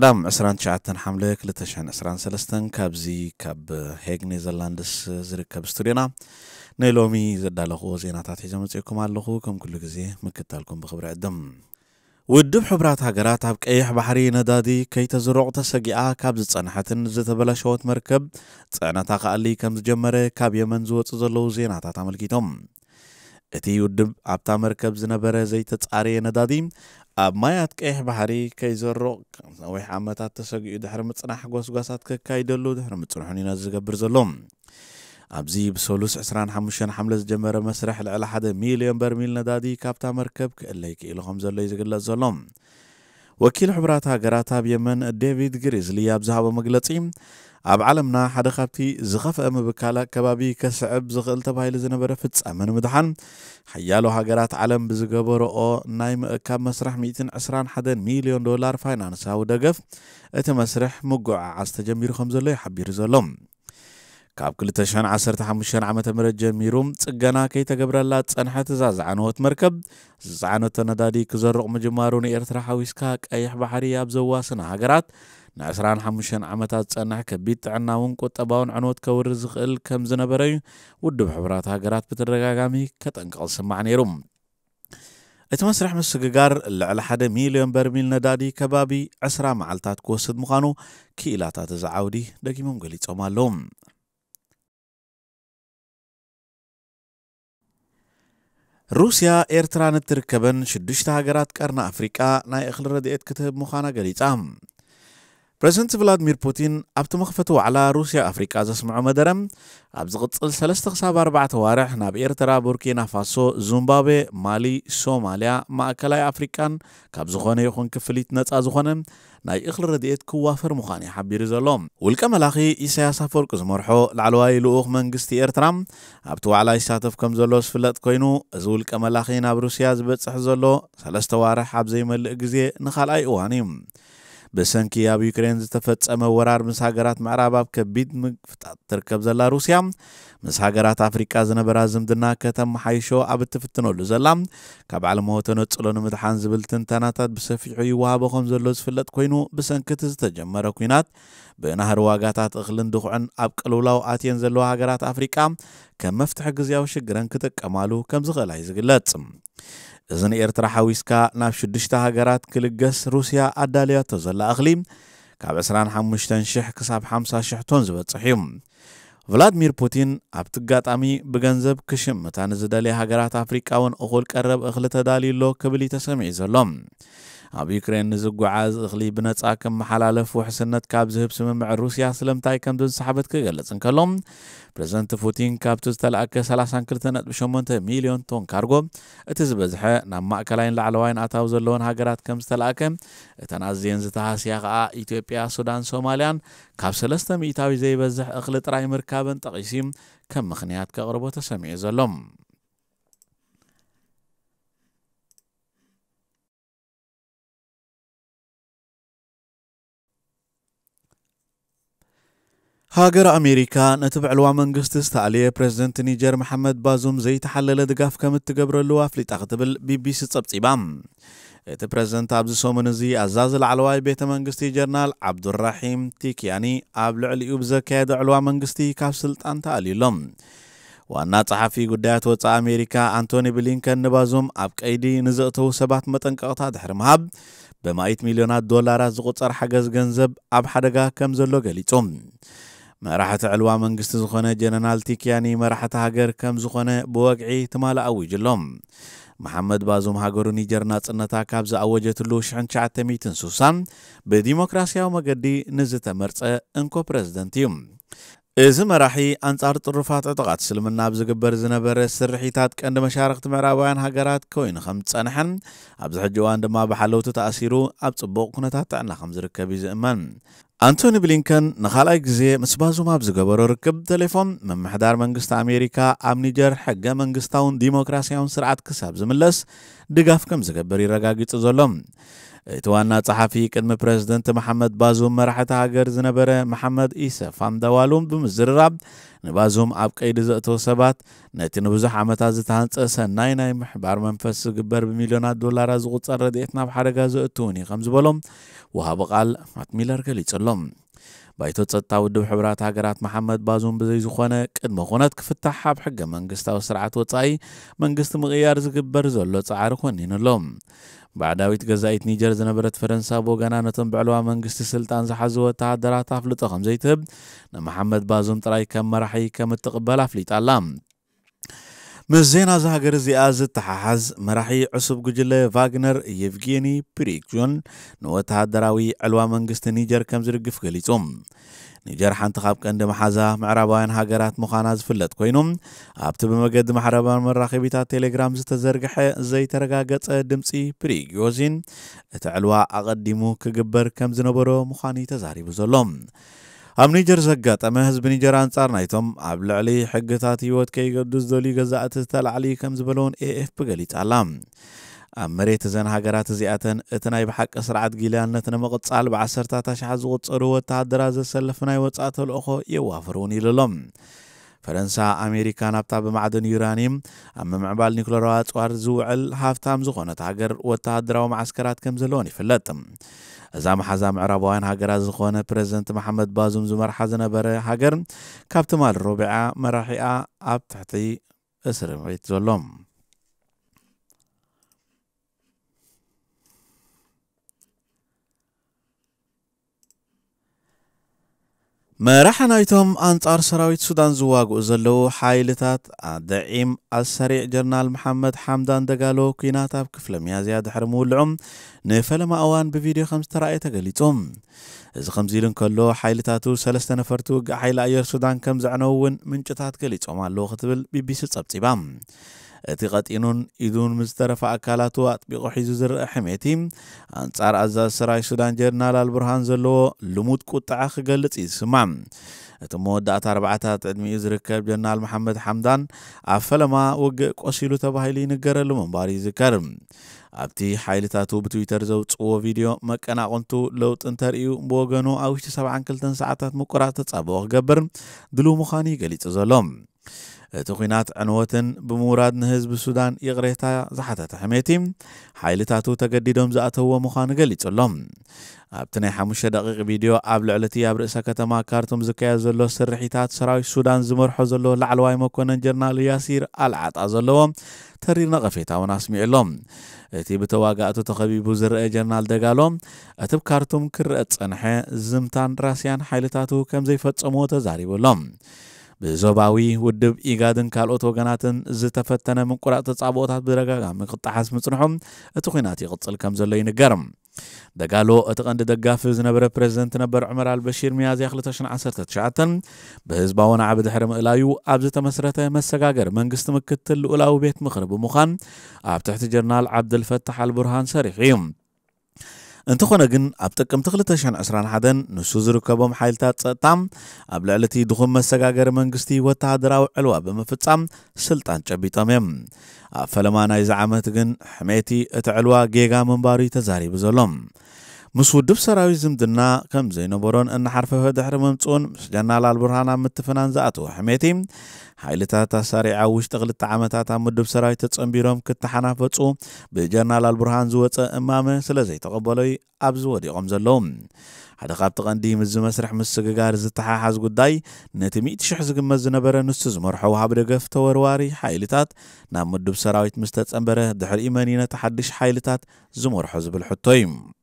ቀዳም 29 ሓምለ 223 ካብዚ ካብ ሄግኒ ዘላንድስ ዝርከብ ስቱድዮና ንሎሚ ዘዳለኽዎ ዜናታት ሒዞ መፅእኩም ኣለኹ ከም ኩሉ ግዜ ምክታልኩም ብክብሪ ዕድም ውድብ ሕቡራት ሃገራት ኣብ ቀይሕ ባሕሪ ነዳዲ ከይተዝረቑ ተሰጊኣ ካብ ዝጸንሐትን ዝተበላሸወት መርከብ ጽዕነታ ኸኣሊ ከም ዝጀመረ ካብ የመን ዝወፁ ዘለዉ ዜናታት ኣመልኪቶም እቲ ውድብ ኣብታ መርከብ ዝነበረ ዘይተጻረየ ነዳዲ ኣብ ማያት ቀይሕ ባሕሪ ከይዘርቕ ነዊሕ ዓመታት ተሰጊኡ ድሕሪ ምፅናሕ ጓስጓሳት ከካይደሉ ድሕሪ ምፅንሑን ኢና ዝገብር ዘሎ ኣብዚ ብሰሉስ 25 ሓምለ ዝጀመረ መስርሕ ልዕሊ 1 ሚልዮን በርሚል ነዳዲ ካብታ መርከብ ክእለይ ክኢሉ ከም ዘሎ እዩ ዝግለጽ ዘሎ ወኪል ሕቡራት ሃገራት ኣብ የመን ዴቪድ ግሪዝሊ ኣብ ዝሃቦ መግለጺ ኣብ ዓለምና ሓደ ካብቲ ዝኸፍአ ምብካላ ከባቢ ከስዕብ ዝኽእል ተባሂሉ ዝነበረ ፍጻመ ንምድሓን ሓያሎ ሃገራት ዓለም ብዝገበረኦ ናይ ምእካብ መስራሕ 121 ሚልዮን ዶላር ፋይናንሳዊ ደገፍ እቲ መስርሕ ምጉዕዓዝ ተጀሚሩ ከም ዘሎ ይሓቢሩ ዘሎ ካብ 215 ዓ ም ጀሚሩ ጽገና ከይተገብረላ ጸንሐት እዛ ዝዓነወት መርከብ ዝፀዓነቶ ነዳዲ ክዘርቕ ምጅማሩ ንኤርትራ ሓዊስካ ቀይሕ ባሕሪ ኣብ ዘዋስነ ሃገራት ን25 ዓመታት ዝጸንሕ ከቢድ ጥዕናውን ቁጠባውን ዕንወት ከውሪ ዝኽእል ከም ዝነበረ እዩ ውድብ ሕቡራት ሃገራት ብተደጋጋሚ ከጠንቀቕ ዝስማዕ ነይሩ እቲ መስርሕ ምስግጋር ልዕሊ 1 ደ ሚልዮን በርሚል ነዳዲ ከባቢ 20 መዓልታት ክወስድ ምዃኑ ክኢላታት እዚ ዓውዲ ደጊሞም ገሊፆም ኣለዉ ሩስያ ኤርትራ ንትርከበን ሽዱሽተ ሃገራት ቀርና ኣፍሪቃ ናይ እኽሊ ረድኤት ክትህብ ምዃና ገሊጻ ፕረዚደንት ቭላድሚር ፑቲን ኣብቲ መኽፈቱ ዋዕላ ሩስያ ኣፍሪቃ ዘስምዑ መደረ ኣብ ዝቕፅል 3 ክሳብ 4 ዋርሕ ናብ ኤርትራ ቡርኪና ፋሶ ዚምባብዌ ማሊ ሶማልያ ማእከላይ ኣፍሪቃን ካብ ዝኾነ ይኹን ክፍሊት ነፃ ዝኾነ ናይ እኽሊ ረድኤት ክዋፈር ምዃኑ እዩ ሓቢሩ ዘሎ ውልቀ መላኺ ኢሳያስ ኣፈወርቂ ዝመርሖ ላዕለዋይ ልኡኽ መንግስቲ ኤርትራ ኣብቲ ዋዕላ ይሳተፍ ከም ዘሎ ዝፍለጥ ኮይኑ እዚ ውልቀ መላኺ ናብ ሩስያ ዝበፅሕ ዘሎ 3 ዋርሕ ኣብ ዘይመልእ ግዜ ንኻልኣይ እዋን እዩ ብሰንኪ ኣብ ዩክሬን ዝተፈጸመ ወራር ምስ ሃገራት ምዕራብ ኣብ ከቢድ ምግፍጣት ትርከብ ዘላ ሩስያ ምስ ሃገራት ኣፍሪቃ ዝነበራ ዝምድና ከተመሓይሾ ኣብ እትፍትነሉ ዘላ ካብ ዓለማዊ ተነፅሎ ንምድሓን ዝብል ትንተናታት ብሰፊሑ ይወሃቦ ከም ዘሎ ዝፍለጥ ኮይኑ ብሰንኪቲ ዝተጀመረ ኩናት ብናህሪ ዋጋታት እኽልን ድኹዕን ኣብ ቅልውላው ኣትየን ዘለዎ ሃገራት ኣፍሪቃ ከም መፍትሒ ግዜያዊ ሽግረን ክጥቀማሉ ከም ዝኽእላ እዩ ዝግለጽ እዝን ኤርትራ ሓዊስካ ናብ ሽዱሽተ ሃገራት ክልገስ ሩስያ ኣዳልያቶ ዘላ እኽሊ ካብ 25,000 ክሳብ 50,000 ቶን ዝበጽሕ እዩ ቭላድሚር ፑቲን ኣብቲ ኣጋጣሚ ብገንዘብ ክሽምታ ንዝደለየ ሃገራት ኣፍሪቃውን እኹል ቀረብ እኽሊ ተዳልዩሎ ክብል እዩ ተሰሚዑ ዘሎ اب یوکرین زگواز اخلي بنت آکم محلالف وحسنت کاب زهب سمت مع روسیا سلام تایکم دون صحبت کرد لطفا کلم پرزنت فوتین کاب تو استال آکس هلا سانکرتنت بشومنته میلیون تون کارگو اتیز بزحه نم ما کلاین لعلوان عتاوز لون هاجرات کم استال آکم اتان از زین زت هاسیا قا ایتالیا سودان سومالیان کاب سلستم ایتالیا زی بزحه اخلي ترای مرکابن تقسیم کم مخنیات کاربوت سمیز لوم هاجر أمريكا نتبع لوا منغست استعليه برزيدنت نيجر محمد بازوم زي تحلل دقاف كم التقبر اللوا في تغتب البي بي سي تصبت إبام إت برزيدنت عبد السومنزي عزاز العلواي بيت منغستي جرنال عبد الرحيم تيك يعني عبد العلي أبزا كيد علوا منغستي كاف سلطان تالي لهم وانا صحفي قدات وطا أمريكا أنتوني بلينكن نبازوم أبك أيدي نزقته سبات متنقاطة دحر مهاب بمائة مليونات دولار زغوطر حقز جنزب أب حدقا كم زلو قليتهم መራሕቲ ዕልዋ መንግስቲ ዝኾነ ጀነራል ቲክያኒ መራሕቲ ሃገር ከም ዝኾነ ብወግዒ ትማል ኣዊጅሎም መሓመድ ባዙም ሃገሩ ኒጀር ናጽነታ ካብ ዝኣወጀትሉ 1960 ብዲሞክራስያዊ መገዲ ንዝተመርፀ እንኮ ፕረዚደንት እዩ እዚ መራሒ ኣንጻር ጥሩፋት ዕጡቓት እስልምና ኣብ ዝግበር ዝነበረ ስርሒታት ቀንዲ መሻርክቲ ምዕራባውያን ሃገራት ኮይኑ ከም ዝጸንሐን ኣብዚ ሕጂ እዋን ድማ ብሓለውቲ ተኣሲሩ ኣብ ጽቡቕ ኩነታት ጥዕና ከም ዝርከብ እዩ ዝእመን ኣንቶኒ ብሊንከን ንኻልኣይ ግዜ ምስ ባዙማብ ዝገበሮ ርክብ ቴሌፎን ምምሕዳር መንግስቲ ኣሜሪካ ኣብ ኒጀር ሕገ መንግስታውን ዲሞክራስያውን ስርዓት ክሳብ ዝምለስ ድጋፍ ከም ዝገብር ይረጋጊጹ ዘሎ እቲ ዋና ጸሓፊ ቅድሚ ፕረዚደንት መሓመድ ባዙም መራሕቲ ሃገር ዝነበረ መሓመድ ኢሰ ፋንደዋሉም ብምዝርራብ ንባዙም ኣብ ቀይዲ ዘእተው ሰባት ነቲ ንብዙሕ ዓመታት ዝተሃንፀ ሰናይ ናይ ምሕባር መንፈስ ዝግበር ብሚልዮናት ዶላራት ዝቑፀር ረድኤት ናብ ሓደጋ ዘእትውን እዩ ከም ዝበሎም ወሃቢ ቃል ማክሚለር ገሊጹሎም ባይቶ ፀጥታ ውድብ ሕቡራት ሃገራት መሓመድ ባዙም ብዘይዝኾነ ቅድሚ ኩነት ክፍታሕ ኣብ ሕገ መንግስታዊ ስርዓት ወጻኢ መንግስቲ ምቕያር ዝግበር ዘሎ ፃዕሪ ኮኒኑ ኣሎም ባዕዳዊት ገዛኢት ኒጀር ዝነበረት ፈረንሳ ቦገና ነቶም ብዕልዋ መንግስቲ ስልጣን ዝሓዙ ወተሃደራት ኣፍልጦ ከም ዘይትህብ ንመሓመድ ባዙም ጥራይ ከም መራሒ ከም እትቕበል ኣፍሊጣ ኣላ مزین از هاگر زیاد تحاز مراحی عصب گجله واغنر یفگینی پریکجون نوته دراوی علوامانگست نیجر کمزر گفگلیتوم نیجر حنت خواب کند محازه معرباین هاگرات مخاناز فلت کوینم عبت به مقد محربان مراحی بیت تلگرام زت زرگه زیت رگاقت دمسی پریکیوزین ات علوا عقد دیمو کجبر کمزنبرو مخانی تزاری بزلم ኣብ ኒጀር ዘጋጠመ ህዝቢ ኒጀር ኣንጻር ናይቶም ኣብ ልዕሊ ሕግታት ህይወት ከይገዱስ ዝደልዩ ገዛእቲ ዝተላዕሊ ከም ዝበለውን ኤኤፍፒ ገሊጻ ኣላ ኣብ መሬት እዘን ሃገራት እዚኣተን እቲ ናይ ብሓቂ ስርዓት ጊልያነት ንምቕጻል ብዓሰርታት ኣሽሓት ዝቑጸሩ ወተሃደራት ዘሰልፍ ናይ ወጻእ ተልእኾ የዋፍር እውን ኢሉ ኣሎም ፈረንሳ ኣሜሪካ ናብታ ብማዕድን ዩራኒየም ኣብ ምምዕባል ኒኩለራዊ ኣፅዋር ዝውዕል ሃፍታም ዝኾነት ሃገር ወተሃደራዊ ማዓስከራት ከም ዘለዎን ይፍለጥ እዛ መሓዛ ምዕራባውያን ሃገራት ዝኾነ ፕረዚደንት መሓመድ ባዙም ዝመርሓ ዝነበረ ሃገር ካብቲ ማል ሮብዓ መራሒኣ ኣብ ትሕቲ እስር ቤት ዘሎም ናይቶም ኣንጻር ሰራዊት ሱዳን ዝዋግኡ ዘለዉ ሓይልታት ኣደዒም ኣሰሪዕ ጀርናል መሓመድ ሓምዳን ደጋሎ ኩናት ኣብ ክፍለ መያዝያ ድሕሪ ምውልዖም ንፈለማ እዋን ብቪድዮ ከም ዝተረኣየ ተገሊጹ እዚ ከምዚ ኢሉ እንከሎ ሓይልታቱ ሰለስተ ነፈርቲ ውግእ ሓይሊ ኣየር ሱዳን ከም ዘዕነው እውን ምንጭታት ገሊፆም ኣለዉ ክትብል ቢቢሲ ጸብጺባ اتی قطینون ایدون مزترف اکالاتو اطبی قحیزو زر حمیتی انصار از سرای سودان جرنال البرهان زلو لموت کو تعخ گلت ایز سمام اتو مود دات اربعتا تدمی ازر کرب جرنال محمد حمدان افل ما وگ قسیلو تبایلی نگر لمن باری زکرم ابتی حیل تاتو بتویتر زو تسو ویدیو مکن اقون تو لو تنتر ایو بوگنو اوشت سبعان کلتن ساعتات مکرات تسابوغ گبر دلو مخانی گلی تزلوم እቲ ኩናት ዕንወትን ብምውራድ ንህዝቢ ሱዳን ይቕሬታ ዝሓተተ ሕሜቲ ሓይልታቱ ተገዲዶም ዝኣተውዎ ምዃኑ ገሊጹ ኣሎም ኣብቲ ናይ 5 ደቂቕ ቪድዮ ኣብ ልዕሊ እቲ ኣብ ርእሰ ከተማ ካርቱም ዝካየድ ዘሎ ስርሒታት ሰራዊት ሱዳን ዝመርሖ ዘሎ ላዕለዋይ መኮነን ጀርናል ያሲር ኣልዓጣ ዘለዎ ተሪር ነቐፌታ እውን ኣስሚዑ ኣሎም እቲ ብተዋጋእቱ ተኸቢቡ ዝርአ ጀርናል ደጋሎ እትብ ካርቱም ክርአ ጸንሐ ዝምታን ራስያን ሓይልታቱ ከም ዘይፈጸምዎ ተዛሪቡ ኣሎም بزوباوي ودب إيغادن كالأوتو جناتن زت فتنا من قراءة تصعبوتات بدرجة من قطع حسم صنعهم أتقيناتي قتل كم زلين جرم دقالو اتقند دقافز نبر بريزدنت نبر عمر البشير ميازي خلتشن عسرت تشعتن بهزباون عبد حرم إلايو أبز تمسرته مسقاقر من قسم كتل ألاو بيت مخرب مخان أبتحت جرنال عبد الفتح البرهان سريخ يوم እንተኾነ ግን ኣብ ጥቅምቲ 221 ንሱ ዝርከቦም ሓይልታት ፀጥታ ኣብ ልዕሊ እቲ ድኹም መሰጋገሪ መንግስቲ ወተሃደራዊ ዕልዋ ብምፍጻም ስልጣን ጨቢጦም እዮም ኣብ ፈለማ ናይዚ ዓመት ግን ሕሜቲ እቲ ዕልዋ ጌጋ ምንባሩ ተዛሪቡ ዘሎም مس ودوب سراوي زمدنا كم زينو برون ان حرفه هو دحر ممتون مسجنا على البرهان عم التفنان زاتو حميتي هاي اللي تاتا سريعة وش تغلي التعامتا تاع مدوب سراوي تتصن بيروم كتحنا فتصو بجنا على البرهان زوت امامة سلازي تقبلوي ابزودي غمزلوم هذا خاب تغندي مز مسرح مس سجار زت حاز قداي نتي ميت شح زق مز نبرة نستز مرحو هابر قف تورواري هاي اللي نام مدوب سراوي تمستت امبرة دحر ايمانينا تحدش هاي اللي حزب الحطيم